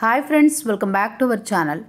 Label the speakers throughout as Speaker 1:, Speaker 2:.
Speaker 1: hi friends welcome back to our channel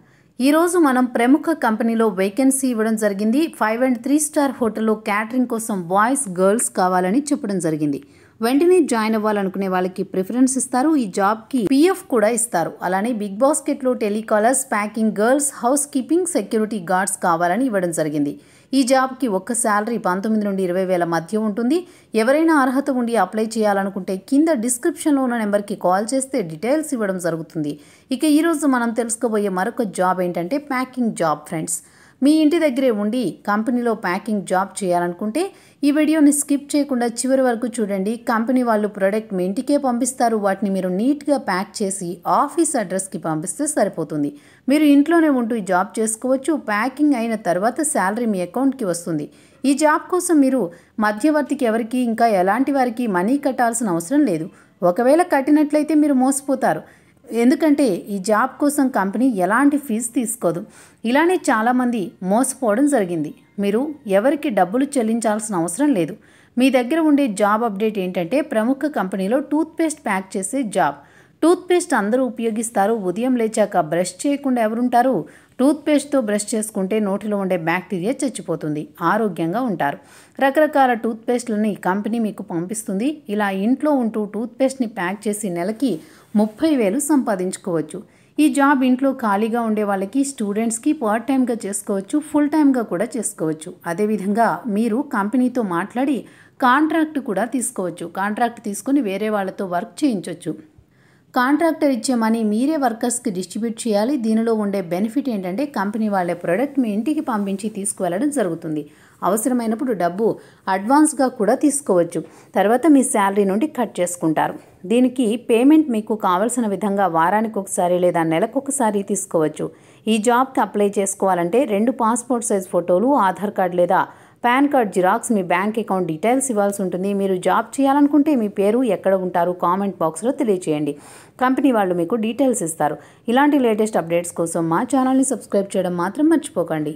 Speaker 1: ఈరోజు మనం ప్రముఖ కంపెనీలో వేకెన్సీ ఇవ్వడం జరిగింది ఫైవ్ అండ్ త్రీ స్టార్ హోటల్లో క్యాటరింగ్ కోసం బాయ్స్ గర్ల్స్ కావాలని చెప్పడం జరిగింది వెంటనే జాయిన్ అవ్వాలనుకునే వాళ్ళకి ప్రిఫరెన్స్ ఇస్తారు ఈ జాబ్కి పిఎఫ్ కూడా ఇస్తారు అలానే బిగ్ బాస్కెట్లో telecallers packing girls house keeping security guards కావాలని ఇవ్వడం జరిగింది ఈ జాబ్కి ఒక్క శాలరీ పంతొమ్మిది నుండి ఇరవై వేల మధ్య ఉంటుంది ఎవరైనా అర్హత ఉండి అప్లై చేయాలనుకుంటే కింద డిస్క్రిప్షన్లో ఉన్న నెంబర్కి కాల్ చేస్తే డీటెయిల్స్ ఇవ్వడం జరుగుతుంది ఇక ఈరోజు మనం తెలుసుకోబోయే మరొక జాబ్ ఏంటంటే ప్యాకింగ్ జాబ్ ఫ్రెండ్స్ మీ ఇంటి దగ్గరే ఉండి కంపెనీలో ప్యాకింగ్ జాబ్ చేయాలనుకుంటే ఈ వీడియోని స్కిప్ చేయకుండా చివరి వరకు చూడండి కంపెనీ వాళ్ళు ప్రొడక్ట్ మీ ఇంటికే పంపిస్తారు వాటిని మీరు నీట్గా ప్యాక్ చేసి ఆఫీస్ అడ్రస్కి పంపిస్తే సరిపోతుంది మీరు ఇంట్లోనే ఉంటూ ఈ జాబ్ చేసుకోవచ్చు ప్యాకింగ్ అయిన తర్వాత శాలరీ మీ అకౌంట్కి వస్తుంది ఈ జాబ్ కోసం మీరు మధ్యవర్తికి ఎవరికి ఇంకా ఎలాంటి వారికి మనీ కట్టాల్సిన అవసరం లేదు ఒకవేళ కట్టినట్లయితే మీరు మోసపోతారు ఎందుకంటే ఈ జాబ్ కోసం కంపెనీ ఎలాంటి ఫీజు తీసుకోదు ఇలానే చాలామంది మోసపోవడం జరిగింది మీరు ఎవరికి డబ్బులు చెల్లించాల్సిన అవసరం లేదు మీ దగ్గర ఉండే జాబ్ అప్డేట్ ఏంటంటే ప్రముఖ కంపెనీలో టూత్పేస్ట్ ప్యాక్ చేసే జాబ్ టూత్పేస్ట్ అందరూ ఉపయోగిస్తారు ఉదయం లేచాక బ్రష్ చేయకుండా ఎవరుంటారు టూత్పేస్ట్తో బ్రష్ చేసుకుంటే నోటిలో ఉండే బ్యాక్టీరియా చచ్చిపోతుంది ఆరోగ్యంగా ఉంటారు రకరకాల టూత్పేస్ట్లని కంపెనీ మీకు పంపిస్తుంది ఇలా ఇంట్లో ఉంటూ టూత్పేస్ట్ని ప్యాక్ చేసి నెలకి ముప్పై వేలు సంపాదించుకోవచ్చు ఈ జాబ్ ఇంట్లో ఖాళీగా ఉండే వాళ్ళకి స్టూడెంట్స్కి పార్ట్ టైంగా చేసుకోవచ్చు ఫుల్ టైంగా కూడా చేసుకోవచ్చు అదేవిధంగా మీరు కంపెనీతో మాట్లాడి కాంట్రాక్ట్ కూడా తీసుకోవచ్చు కాంట్రాక్ట్ తీసుకుని వేరే వాళ్ళతో వర్క్ చేయించవచ్చు కాంట్రాక్టర్ ఇచ్చే మనీ మీరే వర్కర్స్కి డిస్ట్రిబ్యూట్ చేయాలి దీనిలో ఉండే బెనిఫిట్ ఏంటంటే కంపెనీ వాళ్ళే ప్రోడక్ట్ మీ ఇంటికి పంపించి తీసుకువెళ్ళడం జరుగుతుంది అవసరమైనప్పుడు డబ్బు అడ్వాన్స్గా కూడా తీసుకోవచ్చు తర్వాత మీ శాలరీ నుండి కట్ చేసుకుంటారు దీనికి పేమెంట్ మీకు కావలసిన విధంగా వారానికి ఒకసారి లేదా నెలకు ఒకసారి తీసుకోవచ్చు ఈ జాబ్కి అప్లై చేసుకోవాలంటే రెండు పాస్పోర్ట్ సైజ్ ఫోటోలు ఆధార్ కార్డు లేదా పాన్ కార్డ్ జిరాక్స్ మీ బ్యాంక్ అకౌంట్ డీటెయిల్స్ ఇవ్వాల్సి ఉంటుంది మీరు జాబ్ చేయాలనుకుంటే మీ పేరు ఎక్కడ ఉంటారు కామెంట్ బాక్స్లో తెలియచేయండి కంపెనీ వాళ్ళు మీకు డీటెయిల్స్ ఇస్తారు ఇలాంటి లేటెస్ట్ అప్డేట్స్ కోసం మా ఛానల్ని సబ్స్క్రైబ్ చేయడం మాత్రం మర్చిపోకండి